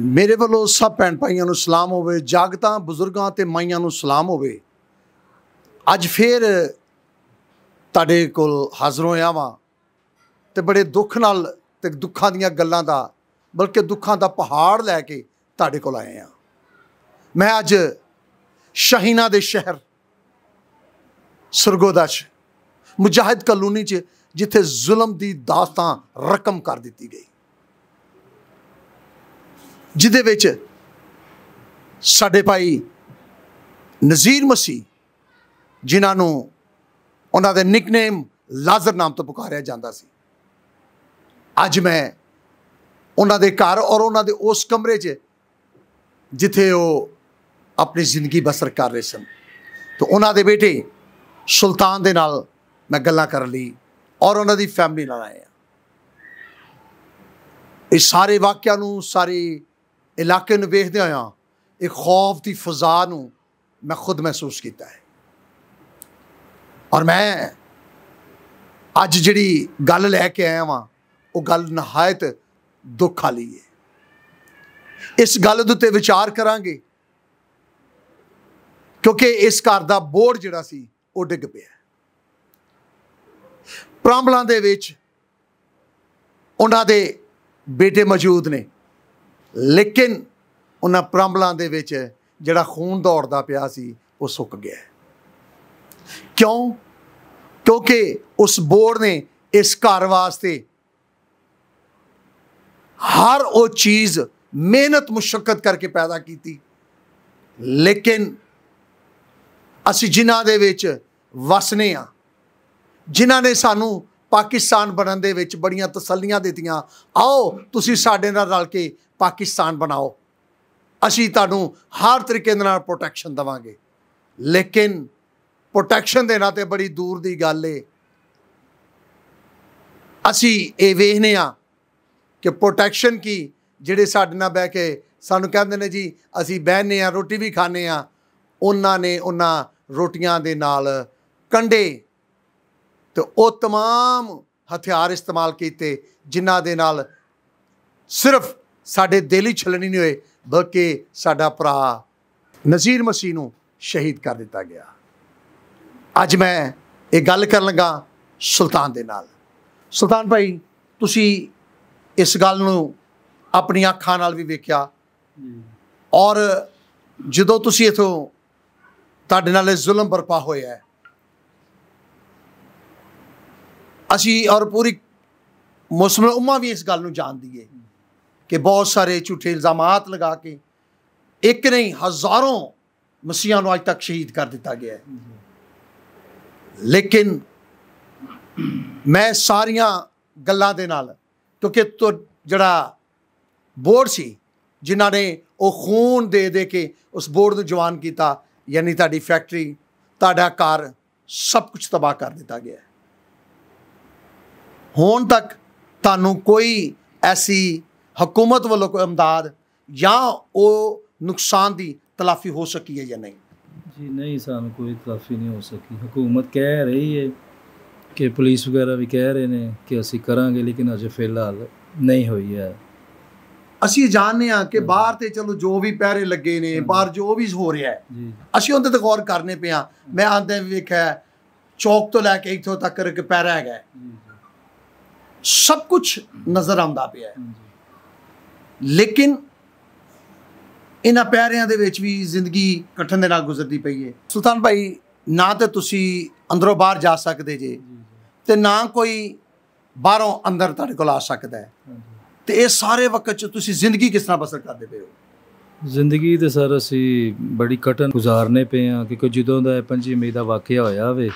ਮੇਰੇ ਵੱਲੋਂ ਸਭ ਭੈਣ ਭਾਈਆਂ ਨੂੰ ਸਲਾਮ ਹੋਵੇ ਜਾਗਤਾਂ ਬਜ਼ੁਰਗਾਂ ਤੇ ਮਾਈਆਂ ਨੂੰ ਸਲਾਮ ਹੋਵੇ ਅੱਜ ਫੇਰ ਤੁਹਾਡੇ ਕੋਲ ਹਾਜ਼ਰ ਹੋਇਆ ਵਾਂ ਤੇ ਬੜੇ ਦੁੱਖ ਨਾਲ ਤੇ ਦੁੱਖਾਂ ਦੀਆਂ ਗੱਲਾਂ ਦਾ ਬਲਕਿ ਦੁੱਖਾਂ ਦਾ ਪਹਾੜ ਲੈ ਕੇ ਤੁਹਾਡੇ ਕੋਲ ਆਏ ਆ ਮੈਂ ਅੱਜ ਸ਼ਹੀਨਾ ਦੇ ਸ਼ਹਿਰ ਸਰਗੋਦਾ 'ਚ ਮੁਜਾਹਿਦ ਕਲੋਨੀ 'ਚ ਜਿੱਥੇ ਜ਼ੁਲਮ ਦੀ ਦਾਸਤਾਂ ਰਕਮ ਕਰ ਦਿੱਤੀ ਗਈ ਜਿਹਦੇ ਵਿੱਚ ਸਾਡੇ ਭਾਈ ਨਜ਼ੀਰ ਮਸੀਹ ਜਿਨ੍ਹਾਂ ਨੂੰ ਉਹਨਾਂ ਦੇ ਨਿਕਨੇਮ ਲਾਜ਼ਰ ਨਾਮ ਤੋਂ ਪੁਕਾਰਿਆ ਜਾਂਦਾ ਸੀ ਅੱਜ ਮੈਂ ਉਹਨਾਂ ਦੇ ਘਰ ਔਰ ਉਹਨਾਂ ਦੇ ਉਸ ਕਮਰੇ 'ਚ ਜਿੱਥੇ ਉਹ ਆਪਣੀ ਜ਼ਿੰਦਗੀ ਬਸਰ ਕਰ ਰਹੇ ਸਨ ਤਾਂ ਉਹਨਾਂ ਦੇ ਬੇਟੇ ਸੁਲਤਾਨ ਦੇ ਨਾਲ ਮੈਂ ਗੱਲਾਂ ਕਰਨ ਲਈ ਔਰ ਉਹਨਾਂ ਦੀ ਫੈਮਿਲੀ ਨਾਲ ਆਇਆ ਇਹ ਸਾਰੇ ਵਾਕਿਆ ਨੂੰ ਸਾਰੀ ਇਲਾਕੇ ਨੂੰ ਵੇਖਦੇ ਹੋਇਆ ਇੱਕ ਖੌਫ ਦੀ ਫਜ਼ਾ ਨੂੰ ਮੈਂ ਖੁਦ ਮਹਿਸੂਸ ਕੀਤਾ ਹੈ ਔਰ ਮੈਂ ਅੱਜ ਜਿਹੜੀ ਗੱਲ ਲੈ ਕੇ ਆਇਆ ਵਾਂ ਉਹ ਗੱਲ ਨਹਾਇਤ ਦੁੱਖ ਵਾਲੀ ਹੈ ਇਸ ਗੱਲ ਦੇ ਉੱਤੇ ਵਿਚਾਰ ਕਰਾਂਗੇ ਕਿਉਂਕਿ ਇਸ ਘਰ ਦਾ ਬੋਰਡ ਜਿਹੜਾ ਸੀ ਉਹ ਡਿੱਗ ਪਿਆ ਪ੍ਰਾਂਬਲਾਂ ਦੇ ਵਿੱਚ ਉਹਨਾਂ ਦੇ ਬੇਟੇ ਮੌਜੂਦ ਨੇ ਲੇਕਿਨ ਉਹਨਾਂ ਪ੍ਰੰਬਲਾਂ ਦੇ ਵਿੱਚ ਜਿਹੜਾ ਖੂਨ ਦੌੜਦਾ ਪਿਆ ਸੀ ਉਹ ਸੁੱਕ ਗਿਆ ਕਿਉਂ ਕਿਉਂਕਿ ਉਸ ਬੋਰ ਨੇ ਇਸ ਘਰ ਵਾਸਤੇ ਹਰ ਉਹ ਚੀਜ਼ ਮਿਹਨਤ ਮੁਸ਼ਕਲ ਕਰਕੇ ਪੈਦਾ ਕੀਤੀ ਲੇਕਿਨ ਅਸੀਂ ਜਿਨ੍ਹਾਂ ਦੇ ਵਿੱਚ ਵਸਨੇ ਆ ਜਿਨ੍ਹਾਂ ਨੇ ਸਾਨੂੰ ਪਾਕਿਸਤਾਨ ਬਣਨ ਦੇ ਵਿੱਚ ਬੜੀਆਂ ਤਸੱਲੀਆਂ ਦਿੱਤੀਆਂ ਆਓ ਤੁਸੀਂ ਸਾਡੇ ਨਾਲ ਰਲ ਕੇ ਪਾਕਿਸਤਾਨ ਬਣਾਓ ਅਸੀਂ ਤੁਹਾਨੂੰ ਹਰ ਤਰੀਕੇ ਦੇ ਨਾਲ ਪ੍ਰੋਟੈਕਸ਼ਨ ਦਵਾਂਗੇ ਲੇਕਿਨ ਪ੍ਰੋਟੈਕਸ਼ਨ ਦੇ ਨਾਤੇ ਬੜੀ ਦੂਰ ਦੀ ਗੱਲ ਏ ਅਸੀਂ ਇਹ ਵੇਖਨੇ ਆ ਕਿ ਪ੍ਰੋਟੈਕਸ਼ਨ ਕੀ ਜਿਹੜੇ ਸਾਡੇ ਨਾਲ ਬਹਿ ਕੇ ਸਾਨੂੰ ਕਹਿੰਦੇ ਨੇ ਜੀ ਅਸੀਂ ਬਹਿਨੇ ਆ ਰੋਟੀ ਵੀ ਖਾਣੇ ਆ ਉਹਨਾਂ ਨੇ ਉਹਨਾਂ ਰੋਟੀਆਂ ਦੇ ਨਾਲ ਕੰਡੇ ਤੇ ਉਹ तमाम ਹਥਿਆਰ ਇਸਤੇਮਾਲ ਕੀਤੇ ਜਿਨ੍ਹਾਂ ਦੇ ਨਾਲ ਸਿਰਫ ਸਾਡੇ ਦਿਲ ਹੀ ਛਲਣੀ ਨਹੀਂ ਹੋਏ ਬਲਕਿ ਸਾਡਾ ਭਰਾ ਨਜ਼ੀਰ ਮਸੀਹ ਨੂੰ ਸ਼ਹੀਦ ਕਰ ਦਿੱਤਾ ਗਿਆ ਅੱਜ ਮੈਂ ਇਹ ਗੱਲ ਕਰਨ ਲੱਗਾ ਸੁਲਤਾਨ ਦੇ ਨਾਲ ਸੁਲਤਾਨ ਭਾਈ ਤੁਸੀਂ ਇਸ ਗੱਲ ਨੂੰ ਆਪਣੀ ਅੱਖਾਂ ਨਾਲ ਵੀ ਵੇਖਿਆ ਔਰ ਜਦੋਂ ਤੁਸੀਂ ਇਥੋਂ ਤੁਹਾਡੇ ਨਾਲ ਇਹ ਜ਼ੁਲਮ ਬਰਪਾ ਹੋਇਆ ਅਸੀਂ ਔਰ ਪੂਰੀ ਮੁਸਲਮਾਨ ਉਮਾ ਵੀ ਇਸ ਗੱਲ ਨੂੰ ਜਾਣਦੀ ਏ کہ بہت سارے جھوٹے الزامات لگا کے ایک نہیں ہزاروں مسیحوں آج تک شہید کر دیتا گیا ہے لیکن میں ساریاں گلوں کے نال کیونکہ تو جڑا بورڈ سی جنہ نے وہ خون دے دے کے اس بورڈ کو جوان کیتا یعنی تاری فیکٹری تاڈا کار سب کچھ تباہ کر دیتا گیا ہون تک تانوں کوئی ایسی ਹਕੂਮਤ ਵੱਲੋਂ ਕੋਈ امداد ਜਾਂ ਉਹ ਨੁਕਸਾਨ ਦੀ ਤਲਾਫੀ ਹੋ ਸਕੀ ਹੈ ਜਾਂ ਨਹੀਂ ਜੀ ਨਹੀਂ ਸਾਨੂੰ ਕੋਈ ਤਲਾਫੀ ਨਹੀਂ ਹੋ ਸਕੀ ਹਕੂਮਤ ਕਹਿ ਰਹੀ ਹੈ ਕਿ ਪੁਲਿਸ ਵਗੈਰਾ ਵੀ ਕਹਿ ਰਹੇ ਨੇ ਕਿ ਅਸੀਂ ਕਰਾਂਗੇ ਲੇਕਿਨ ਅਜੇ ਫਿਲਹਾਲ ਨਹੀਂ ਹੋਈ ਹੈ ਅਸੀਂ ਜਾਣਦੇ ਹਾਂ ਕਿ ਬਾਹਰ ਤੇ ਚਲੋ ਜੋ ਵੀ ਪਹਿਰੇ ਲੱਗੇ ਨੇ ਬਾਹਰ ਜੋ ਵੀ ਹੋ ਰਿਹਾ ਹੈ ਅਸੀਂ ਉਹਦੇ ਤੇ ਗੌਰ ਕਰਨੇ ਪਿਆ ਮੈਂ ਆਂਦੇ ਵੇਖਿਆ ਚੌਕ ਤੋਂ ਲੈ ਕੇ ਇੱਥੋਂ ਤੱਕ ਕਿ ਪਹਿਰਾ ਹੈਗਾ ਸਭ ਕੁਝ ਨਜ਼ਰ ਆਉਂਦਾ ਪਿਆ ਹੈ ਲੇਕਿਨ ਇਹਨਾਂ ਪਿਆਰਿਆਂ ਦੇ ਵਿੱਚ ਵੀ ਜ਼ਿੰਦਗੀ ਕਠਨ ਦੇ ਨਾਲ ਗੁਜ਼ਰਦੀ ਪਈ ਹੈ ਸੁਲਤਾਨ ਭਾਈ ਨਾ ਤੇ ਤੁਸੀਂ ਅੰਦਰੋਂ ਬਾਹਰ ਜਾ ਸਕਦੇ ਜੇ ਤੇ ਨਾ ਕੋਈ ਬਾਹਰੋਂ ਅੰਦਰ ਤੁਹਾਡੇ ਕੋਲ ਆ ਸਕਦਾ ਤੇ ਇਹ ਸਾਰੇ ਵਕਤ ਚ ਤੁਸੀਂ ਜ਼ਿੰਦਗੀ ਕਿਸ ਤਰ੍ਹਾਂ ਬਸਰ ਕਰਦੇ ਪਏ ਹੋ ਜ਼ਿੰਦਗੀ ਤੇ ਸਰ ਅਸੀਂ ਬੜੀ ਕਟਨ ਗੁਜ਼ਾਰਨੇ ਪਏ ਆ ਕਿ ਕਿਉਂਕਿ ਜਦੋਂ ਦਾ 25 ਮਈ ਦਾ ਵਾਕਿਆ ਹੋਇਆ ਹੋਵੇ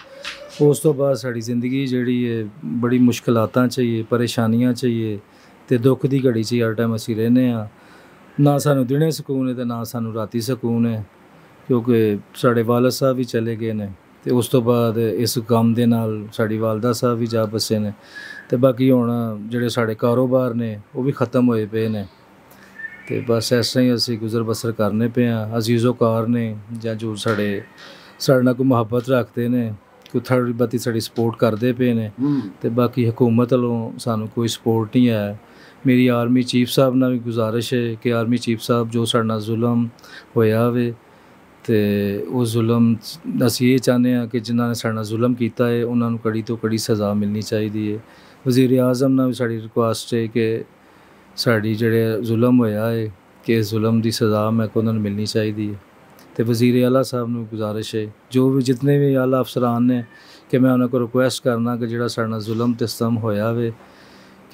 ਉਸ ਤੋਂ ਬਾਅਦ ਸਾਡੀ ਜ਼ਿੰਦਗੀ ਜਿਹੜੀ ਹੈ ਬੜੀ ਮੁਸ਼ਕਲਾਂ ਚਾਹੀਏ ਪਰੇਸ਼ਾਨੀਆਂ ਚਾਹੀਏ ਤੇ ਦੁੱਖ ਦੀ ਘੜੀ 'ਚ ਹਰ ਟਾਈਮ ਅਸੀਂ ਰਹਿੰਦੇ ਆ ਨਾ ਸਾਨੂੰ ਦਿਨੇ ਸਕੂਨ ਹੈ ਤੇ ਨਾ ਸਾਨੂੰ ਰਾਤੀ ਸਕੂਨ ਹੈ ਕਿਉਂਕਿ ਸਾਡੇ ਵਾਲਦ ਸਾਹਿਬ ਵੀ ਚਲੇ ਗਏ ਨੇ ਤੇ ਉਸ ਤੋਂ ਬਾਅਦ ਇਸ ਕੰਮ ਦੇ ਨਾਲ ਸਾਡੀ ਵਾਲਦਾ ਸਾਹਿਬ ਵੀ ਜਾ ਬਸੇ ਨੇ ਤੇ ਬਾਕੀ ਹੁਣ ਜਿਹੜੇ ਸਾਡੇ ਕਾਰੋਬਾਰ ਨੇ ਉਹ ਵੀ ਖਤਮ ਹੋਏ ਪਏ ਨੇ ਤੇ ਬਸ ਐਸਾ ਹੀ ਅਸੀਂ ਗੁਜ਼ਰ ਬਸਰ ਕਰਨੇ ਪਏ ਆ ਅਜ਼ੀਜ਼ੋ ਕਾਰ ਨੇ ਜਾਂ ਜੋ ਸਾਡੇ ਸਾਡੇ ਨਾਲ ਕੋ ਮੁਹੱਬਤ ਰੱਖਦੇ ਨੇ ਕੋਈ ਥਰਡ ਬਤੀ ਸਾਡੀ ਸਪੋਰਟ ਕਰਦੇ ਪਏ ਨੇ ਤੇ ਬਾਕੀ ਹਕੂਮਤ ਵੱਲੋਂ ਸਾਨੂੰ ਕੋਈ ਸਪੋਰਟ ਨਹੀਂ ਆਇਆ میری آرمی چیف صاحب نے بھی گزارش ہے کہ آرمی چیف صاحب جو سارا ظلم ہویا ہوا ہے وہ ظلم اِس یہ چاہتے ہاں کہ جنہ نے سا ظلم کیا ہے انہوں نے کڑی تو کڑی سزا ملنی چاہیے وزیر اعظم بھی ساری ریکویسٹ ہے کہ ساری جہلم ہوا ہے کہ ظلم کی سزا میرے کو ملنی چاہیے تو وزیر اعلیٰ صاحب نے بھی گزارش ہے جو بھی جتنے بھی اعلیٰ افسران ہیں کہ میں ان کو رکویسٹ کرنا کہ جا ظلم ہوا ہو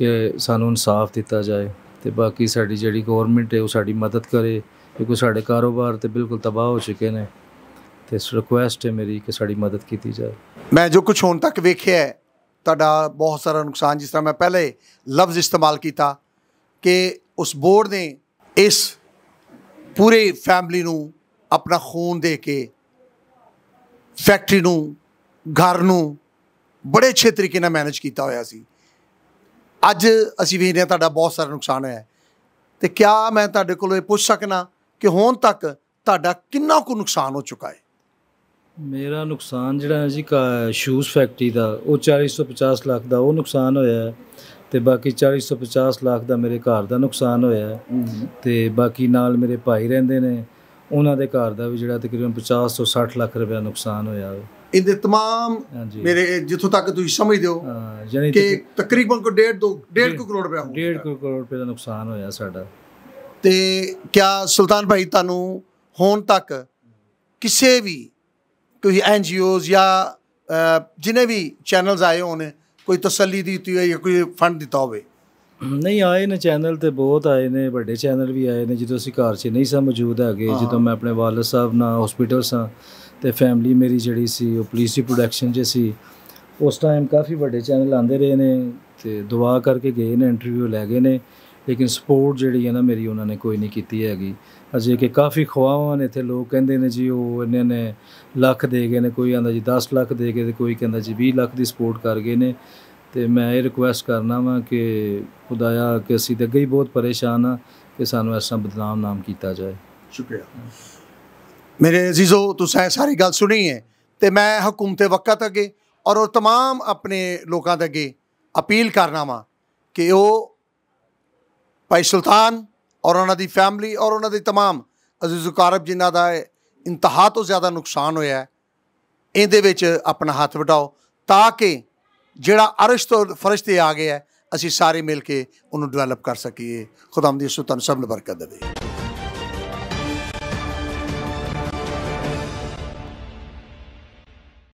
ਕਿ ਸਾਨੂੰ ਇਨਸਾਫ ਦਿੱਤਾ ਜਾਏ ਤੇ ਬਾਕੀ ਸਾਡੀ ਜਿਹੜੀ ਗਵਰਨਮੈਂਟ ਹੈ ਉਹ ਸਾਡੀ ਮਦਦ ਕਰੇ ਕਿਉਂਕਿ ਸਾਡੇ ਕਾਰੋਬਾਰ ਤੇ ਬਿਲਕੁਲ ਤਬਾਹ ਹੋ ਚੁੱਕੇ ਨੇ ਤੇ ਇਸ ਰਿਕੁਐਸਟ ਹੈ ਮੇਰੀ ਕਿ ਸਾਡੀ ਮਦਦ ਕੀਤੀ ਜਾਏ ਮੈਂ ਜੋ ਕੁਝ ਹੁਣ ਤੱਕ ਵੇਖਿਆ ਹੈ ਤੁਹਾਡਾ ਬਹੁਤ ਸਾਰਾ ਨੁਕਸਾਨ ਜਿਸ ਤਰ੍ਹਾਂ ਮੈਂ ਪਹਿਲੇ ਲਫ਼ਜ਼ ਇਸਤੇਮਾਲ ਕੀਤਾ ਕਿ ਉਸ ਬੋਰਡ ਨੇ ਇਸ ਪੂਰੇ ਫੈਮਿਲੀ ਨੂੰ ਆਪਣਾ ਖੂਨ ਦੇ ਕੇ ਫੈਕਟਰੀ ਨੂੰ ਘਰ ਨੂੰ ਬੜੇ ਛੇ ਤਰੀਕੇ ਨਾਲ ਮੈਨੇਜ ਕੀਤਾ ਹੋਇਆ ਸੀ ਅੱਜ ਅਸੀਂ ਵੇਖ ਰਹੇ ਹਾਂ ਤੁਹਾਡਾ ਬਹੁਤ ਸਾਰਾ ਨੁਕਸਾਨ ਹੋਇਆ ਤੇ ਕਿਆ ਮੈਂ ਤੁਹਾਡੇ ਕੋਲੋਂ ਇਹ ਪੁੱਛ ਸਕਣਾ ਕਿ ਹੁਣ ਤੱਕ ਤੁਹਾਡਾ ਕਿੰਨਾ ਕੁ ਨੁਕਸਾਨ ਹੋ ਚੁੱਕਾ ਹੈ ਮੇਰਾ ਨੁਕਸਾਨ ਜਿਹੜਾ ਹੈ ਜੀ ਸ਼ੂਜ਼ ਫੈਕਟਰੀ ਦਾ ਉਹ 450 ਲੱਖ ਦਾ ਉਹ ਨੁਕਸਾਨ ਹੋਇਆ ਹੈ ਤੇ ਬਾਕੀ 450 ਲੱਖ ਦਾ ਮੇਰੇ ਘਰ ਦਾ ਨੁਕਸਾਨ ਹੋਇਆ ਹੈ ਤੇ ਬਾਕੀ ਨਾਲ ਮੇਰੇ ਭਾਈ ਰਹਿੰਦੇ ਨੇ ਉਹਨਾਂ ਦੇ ਘਰ ਦਾ ਵੀ ਜਿਹੜਾ ਤਕਰੀਬਨ 50 ਤੋਂ 60 ਲੱਖ ਰੁਪਏ ਨੁਕਸਾਨ ਹੋਇਆ ਹੈ ਇਹਦੇ तमाम ਮੇਰੇ ਜਿੱਥੋਂ ਤੱਕ ਤੁਸੀਂ ਸਮਝਦੇ ਹੋ ਯਾਨੀ ਕਿ ਤਕਰੀਬਨ ਕੋ 1.5 ਡੇਢ 1.5 ਕਰੋੜ ਰੁਪਏ ਹੋ 1.5 ਕਰੋੜ ਰੁਪਏ ਦਾ ਨੁਕਸਾਨ ਹੋਇਆ ਸਾਡਾ ਤੇ ਕਿਆ ਸੁਲਤਾਨ ਭਾਈ ਤੁਹਾਨੂੰ ਹੁਣ ਤੱਕ ਕਿਸੇ ਵੀ ਕੋਈ ਐਨ ਜੀਓਜ਼ ਜਾਂ ਜਿਨੇ ਵੀ ਚੈਨਲਸ ਆਏ ਹੋਣ ਕੋਈ ਤਸੱਲੀ ਦਿੱਤੀ ਹੋਵੇ ਜਾਂ ਕੋਈ ਫੰਡ ਦਿੱਤਾ ਹੋਵੇ ਨਹੀਂ ਆਏ ਨੇ ਚੈਨਲ ਤੇ ਬਹੁਤ ਆਏ ਨੇ ਵੱਡੇ ਚੈਨਲ ਵੀ ਆਏ ਨੇ ਜਦੋਂ ਅਸੀਂ ਘਰ 'ਚ ਨਹੀਂ ਸਾਂ ਮੌਜੂਦ ਹੈਗੇ ਜਦੋਂ ਮੈਂ ਆਪਣੇ ਵਾਲਦ ਸਾਹਿਬ ਨਾਲ ਹਸਪੀਟਲ ਸਾਂ ਤੇ ਫੈਮਿਲੀ ਮੇਰੀ ਜਿਹੜੀ ਸੀ ਉਹ ਪੁਲਿਸ ਦੀ ਪ੍ਰੋਡਕਸ਼ਨ 'ਚ ਸੀ ਉਸ ਟਾਈਮ ਕਾਫੀ ਵੱਡੇ ਚੈਨਲ ਆਂਦੇ ਰਹੇ ਨੇ ਤੇ ਦੁਆ ਕਰਕੇ ਗਏ ਨੇ ਇੰਟਰਵਿਊ ਲੈ ਗਏ ਨੇ ਲੇਕਿਨ ਸਪੋਰਟ ਜਿਹੜੀ ਹੈ ਨਾ ਮੇਰੀ ਉਹਨਾਂ ਨੇ ਕੋਈ ਨਹੀਂ ਕੀਤੀ ਹੈਗੀ ਅਜੇ ਕਿ ਕਾਫੀ ਖਵਾਵਾਂ ਨੇ ਇੱਥੇ ਲੋਕ ਕਹਿੰਦੇ ਨੇ ਜੀ ਉਹ ਇਹਨਾਂ ਨੇ ਲੱਖ ਦੇ ਗਏ ਨੇ ਕੋਈ ਆਂਦਾ ਜੀ 10 ਲੱਖ ਦੇ ਗਏ ਤੇ ਕੋਈ ਕਹਿੰਦਾ ਜੀ 20 ਲੱਖ ਦੀ ਸਪੋਰਟ ਕਰ ਗਏ ਨੇ ਤੇ ਮੈਂ ਇਹ ਰਿਕੁਐਸਟ ਕਰਨਾ ਵਾਂ ਕਿ ਖੁਦਾਇਆ ਕਿ ਅਸੀਂ ਤੇ ਅੱਗੇ ਹੀ ਬਹੁਤ ਪਰੇਸ਼ਾਨ ਆ ਕਿ ਸਾਨੂੰ ਇਸ ਤਰ੍ਹਾਂ ਬਦਨਾਮ ਨਾਮ ਕੀਤਾ ਜਾਏ ਸ਼ੁਕਰੀਆ ਮੇਰੇ ਅਜ਼ੀਜ਼ੋ ਤੁਸੀਂ ਸਾਰੀ ਗੱਲ ਸੁਣੀ ਹੈ ਤੇ ਮੈਂ ਹਕੂਮਤ ਵਕਤ ਅੱਗੇ ਔਰ ਉਹ तमाम ਆਪਣੇ ਲੋਕਾਂ ਦੇ ਅੱਗੇ ਅਪੀਲ ਕਰਨਾ ਵਾ ਕਿ ਉਹ ਪਾਈ ਸੁਲਤਾਨ ਔਰ ਉਹਨਾਂ ਦੀ ਫੈਮਿਲੀ ਔਰ ਉਹਨਾਂ ਦੇ तमाम ਕਾਰਬ ਜਿਨ੍ਹਾਂ ਦਾ ਇੰਤਹਾ ਤੋਂ ਜ਼ਿਆਦਾ ਨੁਕਸਾਨ ਹੋਇਆ ਇਹਦੇ ਵਿੱਚ ਆਪਣਾ ਹੱਥ ਵਟਾਓ ਤਾਂ ਕਿ ਜਿਹੜਾ ਅਰਸ਼ ਤੋਂ ਫਰਸ਼ ਤੇ ਆ ਗਿਆ ਅਸੀਂ ਸਾਰੇ ਮਿਲ ਕੇ ਉਹਨੂੰ ਡਿਵੈਲਪ ਕਰ ਸਕੀਏ ਖੁਦਾਮ ਦੀ ਸੁਤਨ ਸਭ ਨੂੰ ਬਰਕਤ ਦੇਵੇ